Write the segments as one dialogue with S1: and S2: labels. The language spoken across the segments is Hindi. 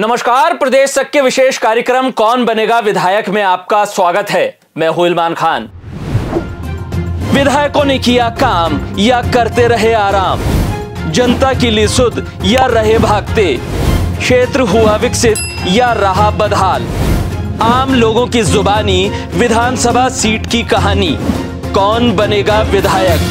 S1: नमस्कार प्रदेश सक के विशेष कार्यक्रम कौन बनेगा विधायक में आपका स्वागत है मैं हूं खान विधायकों ने किया काम या करते रहे आराम जनता के लिए सुध या रहे भागते क्षेत्र हुआ विकसित या रहा बदहाल आम लोगों की जुबानी विधानसभा सीट की कहानी कौन बनेगा विधायक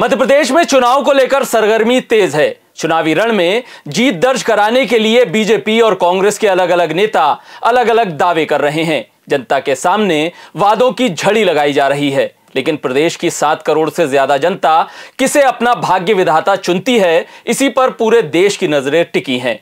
S1: मध्य प्रदेश में चुनाव को लेकर सरगर्मी तेज है चुनावी रण में जीत दर्ज कराने के लिए बीजेपी और कांग्रेस के अलग अलग नेता अलग अलग दावे कर रहे हैं जनता के सामने वादों की झड़ी लगाई जा रही है लेकिन प्रदेश की सात करोड़ से ज्यादा जनता किसे अपना भाग्य विधाता चुनती है इसी पर पूरे देश की नजरें टिकी हैं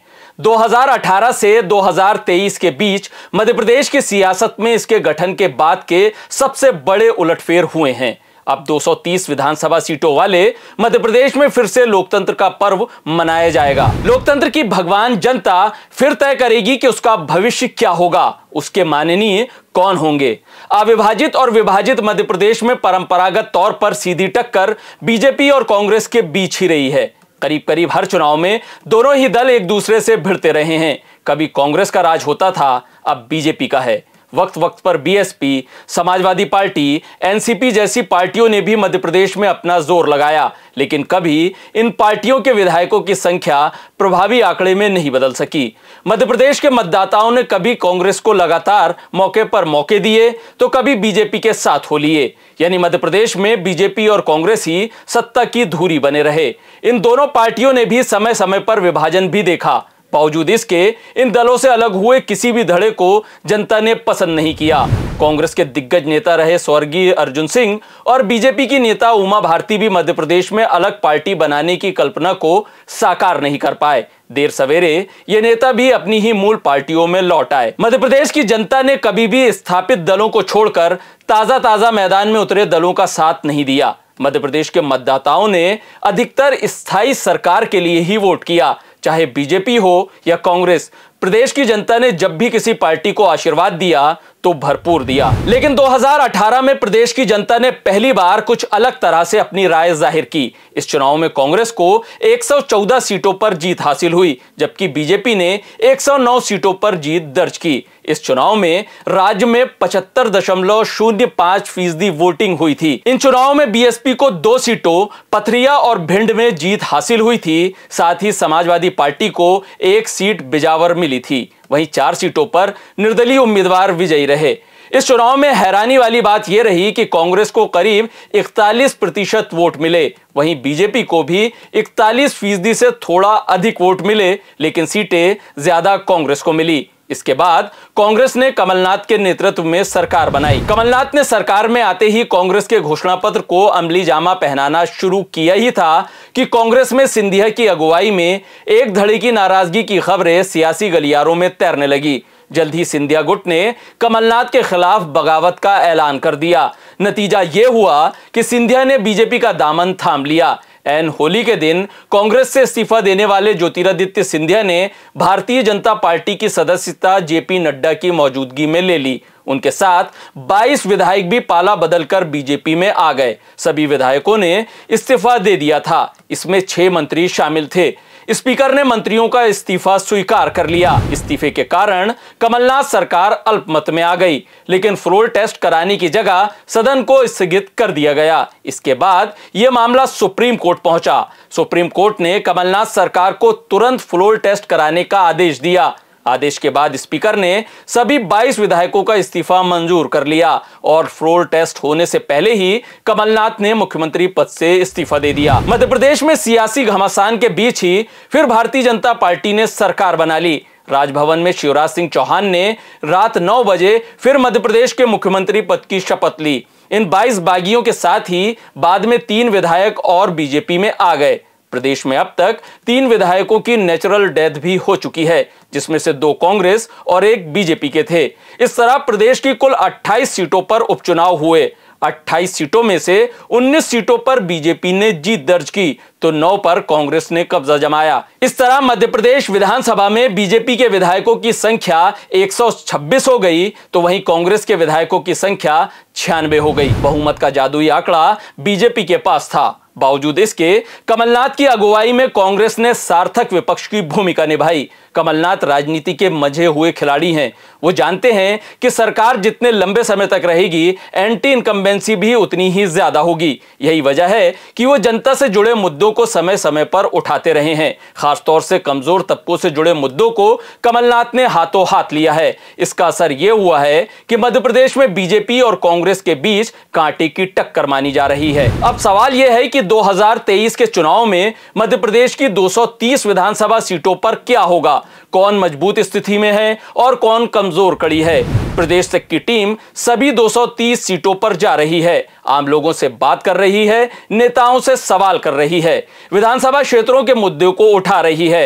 S1: 2018 से 2023 के बीच मध्य प्रदेश की सियासत में इसके गठन के बाद के सबसे बड़े उलटफेर हुए हैं अब 230 विधानसभा सीटों वाले मध्य प्रदेश में फिर से लोकतंत्र का पर्व मनाया जाएगा लोकतंत्र की भगवान जनता फिर तय करेगी कि उसका भविष्य क्या होगा उसके माननीय कौन होंगे अविभाजित और विभाजित मध्य प्रदेश में परंपरागत तौर पर सीधी टक्कर बीजेपी और कांग्रेस के बीच ही रही है करीब करीब हर चुनाव में दोनों ही दल एक दूसरे से भिड़ते रहे हैं कभी कांग्रेस का राज होता था अब बीजेपी का है वक्त वक्त पर बीएसपी समाजवादी पार्टी एनसीपी जैसी पार्टियों ने भी मध्य प्रदेश में अपना जोर लगाया लेकिन कभी इन पार्टियों के विधायकों की संख्या प्रभावी आंकड़े में नहीं बदल सकी मध्य प्रदेश के मतदाताओं ने कभी कांग्रेस को लगातार मौके पर मौके दिए तो कभी बीजेपी के साथ हो लिए यानी मध्य प्रदेश में बीजेपी और कांग्रेस ही सत्ता की धूरी बने रहे इन दोनों पार्टियों ने भी समय समय पर विभाजन भी देखा बावजूद इसके इन दलों से अलग हुए किसी भी धड़े को जनता ने पसंद नहीं किया कांग्रेस के दिग्गज नेता रहे स्वर्गीय अर्जुन सिंह और बीजेपी की नेता उमा भारती भी मध्य प्रदेश में अलग पार्टी बनाने की कल्पना को साकार नहीं कर पाए देर सवेरे ये नेता भी अपनी ही मूल पार्टियों में लौट आए मध्य प्रदेश की जनता ने कभी भी स्थापित दलों को छोड़कर ताजा ताजा मैदान में उतरे दलों का साथ नहीं दिया मध्य प्रदेश के मतदाताओं ने अधिकतर स्थायी सरकार के लिए ही वोट किया चाहे बीजेपी हो या कांग्रेस प्रदेश की जनता ने जब भी किसी पार्टी को आशीर्वाद दिया तो भरपूर दिया लेकिन 2018 में प्रदेश की जनता ने पहली बार कुछ अलग तरह से अपनी राय जाहिर की इस चुनाव में कांग्रेस को 114 सीटों पर जीत हासिल हुई जबकि बीजेपी ने 109 सीटों पर जीत दर्ज की इस चुनाव में राज्य में पचहत्तर दशमलव शून्य पांच फीसदी वोटिंग हुई थी इन चुनाव में बीएसपी को दो सीटों पथरिया और भिंड में जीत हासिल हुई थी साथ ही समाजवादी पार्टी को एक सीट बिजावर मिली थी वहीं चार सीटों पर निर्दलीय उम्मीदवार विजयी रहे इस चुनाव में हैरानी वाली बात यह रही कि कांग्रेस को करीब 41 प्रतिशत वोट मिले वहीं बीजेपी को भी 41 फीसदी से थोड़ा अधिक वोट मिले लेकिन सीटें ज्यादा कांग्रेस को मिली इसके बाद कांग्रेस ने कमलनाथ के नेतृत्व में सरकार बनाई कमलनाथ ने सरकार में आते ही कांग्रेस के घोषणा पत्र को अमली जामा पहनाना शुरू किया ही था कि कांग्रेस में सिंधिया की अगुवाई में एक धड़े की नाराजगी की खबरें सियासी गलियारों में तैरने लगी जल्द ही सिंधिया गुट ने कमलनाथ के खिलाफ बगावत का ऐलान कर दिया नतीजा ये हुआ कि सिंधिया ने बीजेपी का दामन थाम लिया एन होली के दिन कांग्रेस से इस्तीफा देने वाले ज्योतिरादित्य सिंधिया ने भारतीय जनता पार्टी की सदस्यता जेपी नड्डा की मौजूदगी में ले ली उनके साथ 22 विधायक भी पाला बदलकर बीजेपी में आ गए सभी विधायकों ने इस्तीफा दे दिया था इसमें छह मंत्री शामिल थे स्पीकर ने मंत्रियों का इस्तीफा स्वीकार कर लिया इस्तीफे के कारण कमलनाथ सरकार अल्पमत में आ गई लेकिन फ्लोर टेस्ट कराने की जगह सदन को स्थगित कर दिया गया इसके बाद यह मामला सुप्रीम कोर्ट पहुंचा सुप्रीम कोर्ट ने कमलनाथ सरकार को तुरंत फ्लोर टेस्ट कराने का आदेश दिया आदेश के बाद स्पीकर ने सभी 22 विधायकों का इस्तीफा मंजूर कर लिया और फ्लोर टेस्ट होने से पहले ही कमलनाथ ने मुख्यमंत्री पद से इस्तीफा दे दिया मध्य प्रदेश में सियासी घमासान के बीच ही फिर भारतीय जनता पार्टी ने सरकार बना ली राजभवन में शिवराज सिंह चौहान ने रात 9 बजे फिर मध्य प्रदेश के मुख्यमंत्री पद की शपथ ली इन 22 बागियों के साथ ही बाद में तीन विधायक और बीजेपी में आ गए प्रदेश में अब तक तीन विधायकों की नेचुरल डेथ भी हो चुकी है जिसमें से दो कांग्रेस और एक बीजेपी के थे इस तरह प्रदेश की कुल 28 सीटों पर उपचुनाव हुए 28 सीटों में से 19 सीटों पर बीजेपी ने जीत दर्ज की तो 9 पर कांग्रेस ने कब्जा जमाया इस तरह मध्य प्रदेश विधानसभा में बीजेपी के विधायकों की संख्या 126 हो गई तो वहीं कांग्रेस के विधायकों की संख्या छियानवे हो गई बहुमत का जादुई आंकड़ा बीजेपी के पास था बावजूद इसके कमलनाथ की अगुवाई में कांग्रेस ने सार्थक विपक्ष की भूमिका निभाई कमलनाथ राजनीति के मझे हुए खिलाड़ी हैं वो जानते हैं कि सरकार जितने लंबे समय तक रहेगी एंटी इनकम्बेंसी भी उतनी ही ज्यादा होगी यही वजह है कि वो जनता से जुड़े मुद्दों को समय समय पर उठाते रहे हैं खासतौर से कमजोर तबकों से जुड़े मुद्दों को कमलनाथ ने हाथों हाथ लिया है इसका असर यह हुआ है कि मध्य प्रदेश में बीजेपी और कांग्रेस के बीच कांटे की टक्कर मानी जा रही है अब सवाल यह है कि 2023 के चुनाव में मध्य प्रदेश की 230 विधानसभा सीटों पर क्या होगा कौन मजबूत स्थिति में है और कौन कमजोर कड़ी है प्रदेश तक की टीम सभी 230 सीटों पर जा रही है आम लोगों से बात कर रही है नेताओं से सवाल कर रही है विधानसभा क्षेत्रों के मुद्दे को उठा रही है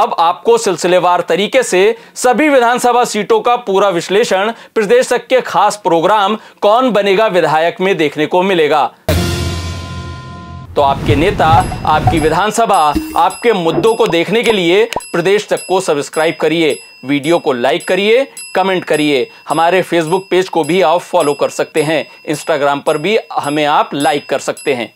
S1: अब आपको सिलसिलेवार तरीके से सभी विधानसभा सीटों का पूरा विश्लेषण प्रदेश तक के खास प्रोग्राम कौन बनेगा विधायक में देखने को मिलेगा तो आपके नेता आपकी विधानसभा आपके मुद्दों को देखने के लिए प्रदेश तक को सब्सक्राइब करिए वीडियो को लाइक करिए कमेंट करिए हमारे फेसबुक पेज को भी आप फॉलो कर सकते हैं इंस्टाग्राम पर भी हमें आप लाइक कर सकते हैं